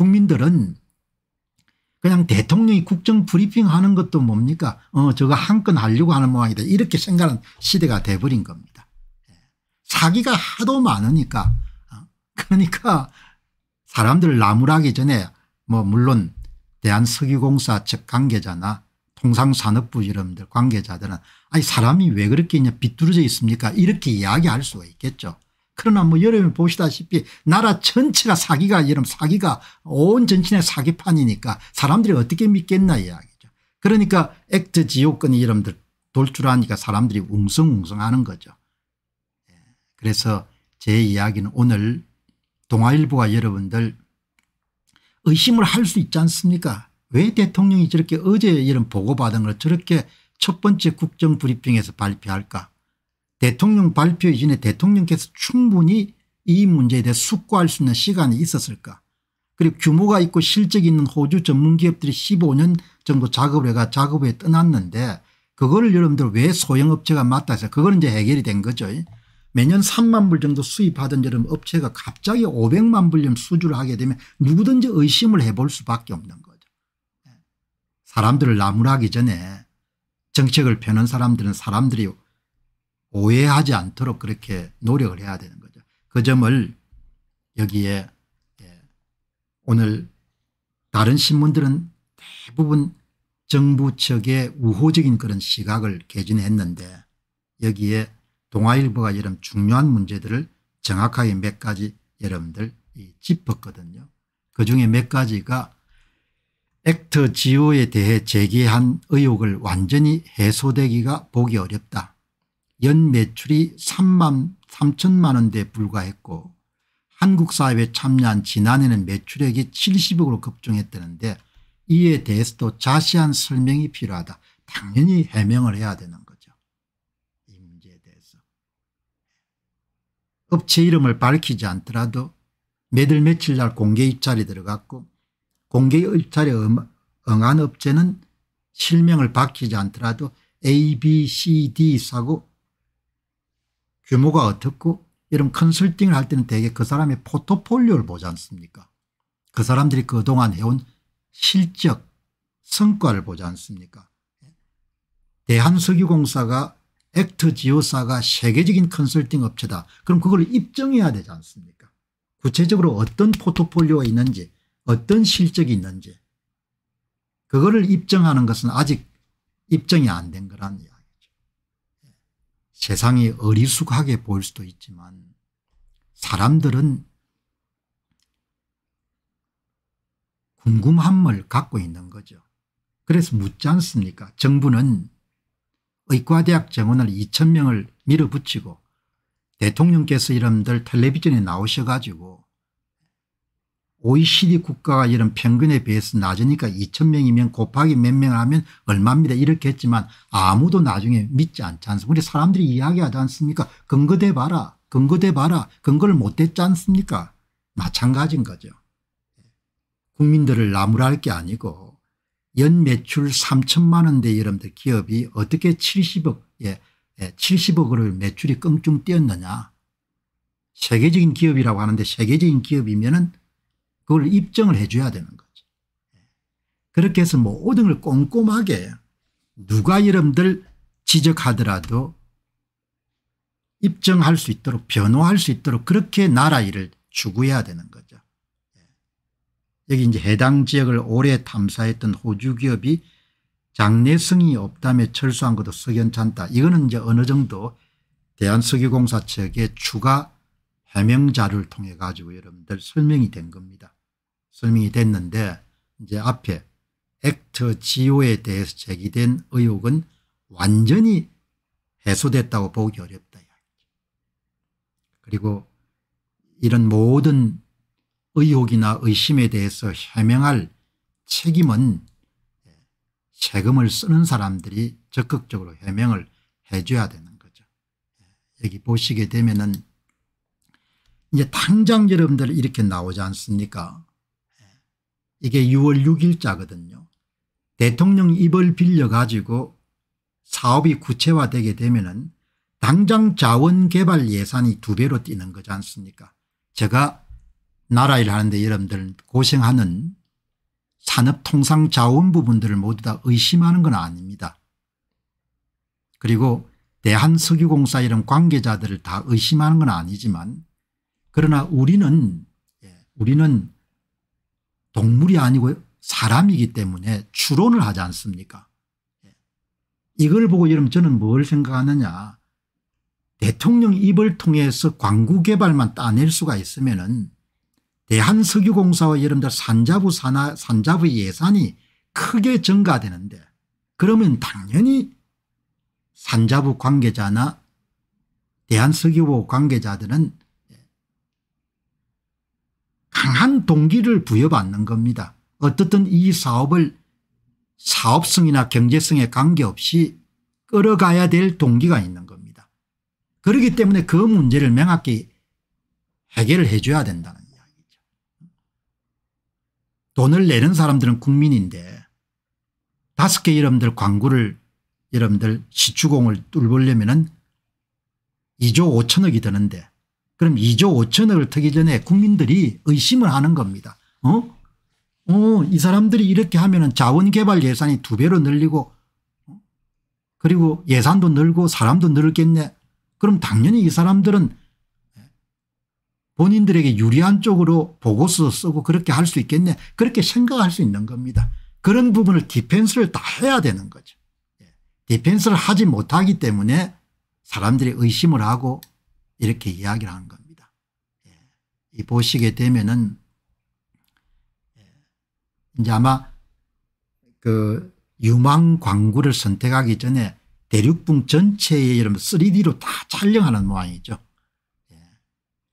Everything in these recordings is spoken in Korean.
국민들은 그냥 대통령이 국정 브리핑 하는 것도 뭡니까 어 저거 한 건 하려고 하는 모양이다 이렇게 생각하는 시대가 돼버린 겁니다. 예. 사기가 하도 많으니까 어, 그러니까 사람들을 나무라기 전에 뭐 물론 대한석유공사 측 관계자나 통상산업부 이런들 관계자들은 아니 사람이 왜 그렇게 그냥 비뚤어져 있습니까 이렇게 이야기할 수가 있겠죠. 그러나 뭐 여러분 보시다시피 나라 전체가 사기가 여름 사기가 온 전신의 사기판이니까 사람들이 어떻게 믿겠나 이야기죠. 그러니까 액트 지옥권이 여러분들 돌줄 아니까 사람들이 웅성웅성하는 거죠. 예. 그래서 제 이야기는 오늘 동아일보가 여러분들 의심을 할 수 있지 않습니까 왜 대통령이 저렇게 어제 이런 보고받은 걸 저렇게 첫 번째 국정브리핑에서 발표할까 대통령 발표 이전에 대통령께서 충분히 이 문제에 대해 숙고할 수 있는 시간이 있었을까 그리고 규모가 있고 실적이 있는 호주 전문기업들이 15년 정도 작업을 해가 작업에 떠났는데 그거를 여러분들 왜 소형업체가 맡다 해서 그거는 이제 해결이 된 거죠. 매년 3만 불 정도 수입하던 여름 업체가 갑자기 500만 불 수주를 하게 되면 누구든지 의심을 해볼 수밖에 없는 거죠. 네. 사람들을 나무라기 전에 정책을 펴는 사람들은 사람들이 오해하지 않도록 그렇게 노력을 해야 되는 거죠. 그 점을 여기에 예, 오늘 다른 신문들은 대부분 정부 측의 우호적인 그런 시각을 개진했는데 여기에 동아일보가 이런 중요한 문제들을 정확하게 몇 가지 여러분들 짚었거든요. 그중에 몇 가지가 액트 지오에 대해 제기한 의혹을 완전히 해소되기가 보기 어렵다. 연 매출이 3만 3천만 원대에 불과했고 한국 사회에 참여한 지난해는 매출액이 70억으로 급증했다는데 이에 대해서도 자세한 설명이 필요하다. 당연히 해명을 해야 되는 거죠. 이 문제에 대해서. 업체 이름을 밝히지 않더라도 매들 며칠 날 공개 입찰이 들어갔고 공개 입찰에 응한 업체는 실명을 밝히지 않더라도 A, B, C, D 사고 규모가 어떻고 이런 컨설팅을 할 때는 대개 그 사람의 포트폴리오를 보지 않습니까 그 사람들이 그동안 해온 실적 성과를 보지 않습니까 대한석유공사가 액트지오사가 세계적인 컨설팅 업체다 그럼 그걸 입증해야 되지 않습니까 구체적으로 어떤 포트폴리오가 있는지 어떤 실적이 있는지 그거를 입증하는 것은 아직 입증이 안 된 거란 이야기 세상이 어리숙하게 보일 수도 있지만 사람들은 궁금함을 갖고 있는 거죠. 그래서 묻지 않습니까? 정부는 의과대학 정원을 2천명을 밀어붙이고 대통령께서 이름들 텔레비전에 나오셔가지고 OECD 국가가 이런 평균에 비해서 낮으니까 2천 명이면 곱하기 몇 명 하면 얼마입니다 이렇게 했지만 아무도 나중에 믿지 않지 않습니까 우리 사람들이 이야기하지 않습니까 근거대 봐라 근거대 봐라 근거를 못댔지 않습니까 마찬가지인 거죠. 국민들을 나무랄 게 아니고 연 매출 3천만 원대 여러분들 기업이 어떻게 70억 예, 예, 70억을 매출이 껑충 뛰었느냐 세계적인 기업이라고 하는데 세계적인 기업이면 은 그걸 입증을 해줘야 되는 거죠. 그렇게 해서 모든 뭐 걸 꼼꼼하게 누가 이름들 지적하더라도 입증할 수 있도록 변호할 수 있도록 그렇게 나라 일을 추구해야 되는 거죠. 예. 여기 이제 해당 지역을 오래 탐사했던 호주 기업이 장래성이 없다며 철수한 것도 석연찮다. 이거는 이제 어느 정도 대한석유공사 측의 추가 해명 자를 통해 가지고 여러분들 설명이 된 겁니다. 설명이 됐는데 이제 앞에 액터 지오에 대해서 제기된 의혹은 완전히 해소됐다고 보기 어렵다. 그리고 이런 모든 의혹이나 의심에 대해서 해명할 책임은 세금을 쓰는 사람들이 적극적으로 해명을 해줘야 되는 거죠. 예, 여기 보시게 되면은 이제 당장 여러분들 이렇게 나오지 않습니까? 이게 6월 6일자거든요. 대통령 입을 빌려가지고 사업이 구체화되게 되면 은 당장 자원개발 예산이 두 배로 뛰는 거지 않습니까 제가 나라 일 하는데 여러분들 고생하는 산업통상자원 부분들을 모두 다 의심하는 건 아닙니다. 그리고 대한석유공사 이런 관계자들을 다 의심하는 건 아니지만 그러나 우리는 예, 우리는 동물이 아니고 요 사람이기 때문에 추론을 하지 않습니까 예. 이걸 보고 여러분 저는 뭘 생각하느냐 대통령 입을 통해서 광구 개발만 따낼 수가 있으면 은 대한석유공사와 여러분들 산자부 산하, 산자부 예산이 크게 증가되는데 그러면 당연히 산자부 관계자나 대한석유보 관계자들은 강한 동기를 부여받는 겁니다. 어떻든 이 사업을 사업성이나 경제성에 관계없이 끌어가야 될 동기가 있는 겁니다. 그렇기 때문에 그 문제를 명확히 해결을 해줘야 된다는 이야기죠. 돈을 내는 사람들은 국민인데 다섯 개 여러분들 광고를 여러분들 시추공을 뚫으려면 2조 5천억이 드는데 그럼 2조 5천억을 트기 전에 국민들이 의심을 하는 겁니다. 어? 어, 이 사람들이 이렇게 하면 자원개발 예산이 두 배로 늘리고 그리고 예산도 늘고 사람도 늘겠네. 그럼 당연히 이 사람들은 본인들에게 유리한 쪽으로 보고서 쓰고 그렇게 할 수 있겠네. 그렇게 생각할 수 있는 겁니다. 그런 부분을 디펜스를 다 해야 되는 거죠. 예. 디펜스를 하지 못하기 때문에 사람들이 의심을 하고 이렇게 이야기를 하는 겁니다. 예. 이 보시게 되면은 예. 이제 아마 그 유망 광구를 선택하기 전에 대륙붕 전체에 이런 3D로 다 촬영하는 모양이죠. 예.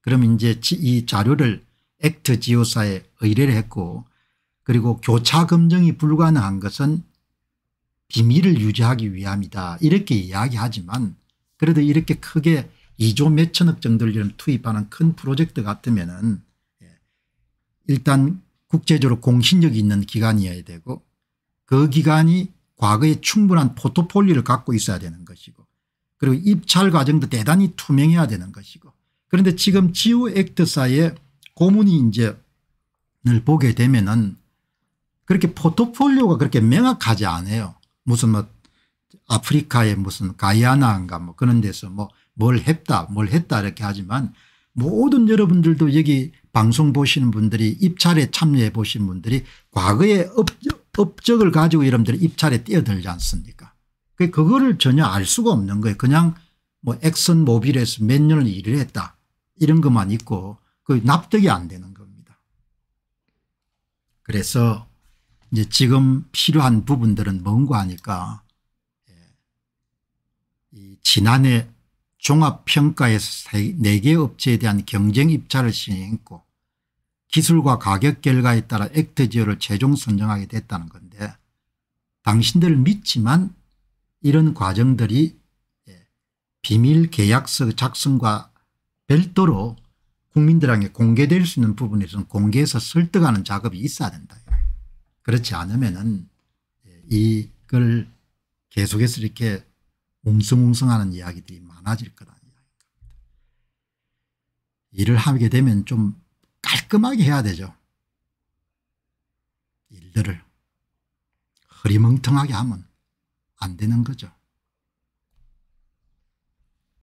그럼 이제 이 자료를 액트 지오사에 의뢰를 했고 그리고 교차 검증이 불가능한 것은 비밀을 유지하기 위함이다 이렇게 이야기하지만 그래도 이렇게 크게 2조 몇천억 정도를 투입하는 큰 프로젝트 같으면은 예, 일단 국제적으로 공신력이 있는 기관이어야 되고 그 기관이 과거에 충분한 포트폴리오를 갖고 있어야 되는 것이고 그리고 입찰 과정도 대단히 투명해야 되는 것이고 그런데 지금 지오 액트사의 고문이 이제 늘 보게 되면은 그렇게 포트폴리오가 그렇게 명확하지 않아요. 무슨 뭐 아프리카의 무슨 가이아나인가 뭐 그런 데서 뭐뭘 했다 뭘 했다 이렇게 하지만 모든 여러분들도 여기 방송 보시는 분들이 입찰에 참여해 보신 분들이 과거의 업적, 을 가지고 여러분들이 입찰에 뛰어들지 않습니까 그, 그거를 전혀 알 수가 없는 거예요 그냥 뭐 액션 모빌에서 몇 년을 일을 했다 이런 것만 있고 그 납득이 안 되는 겁니다 그래서 이제 지금 필요한 부분들은 뭔가 하니까 예, 지난해 종합평가에서 4개 업체에 대한 경쟁 입찰을 시행했고 기술과 가격 결과에 따라 액트지어를 최종 선정하게 됐다는 건데 당신들 믿지만 이런 과정들이 예, 비밀 계약서 작성과 별도로 국민들에게 공개될 수 있는 부분에서는 공개해서 설득하는 작업이 있어야 된다. 그렇지 않으면 예, 이걸 계속해서 이렇게 웅성웅성하는 이야기들이 많아질 거다. 일을 하게 되면 좀 깔끔하게 해야 되죠. 일들을. 허리멍텅하게 하면 안 되는 거죠.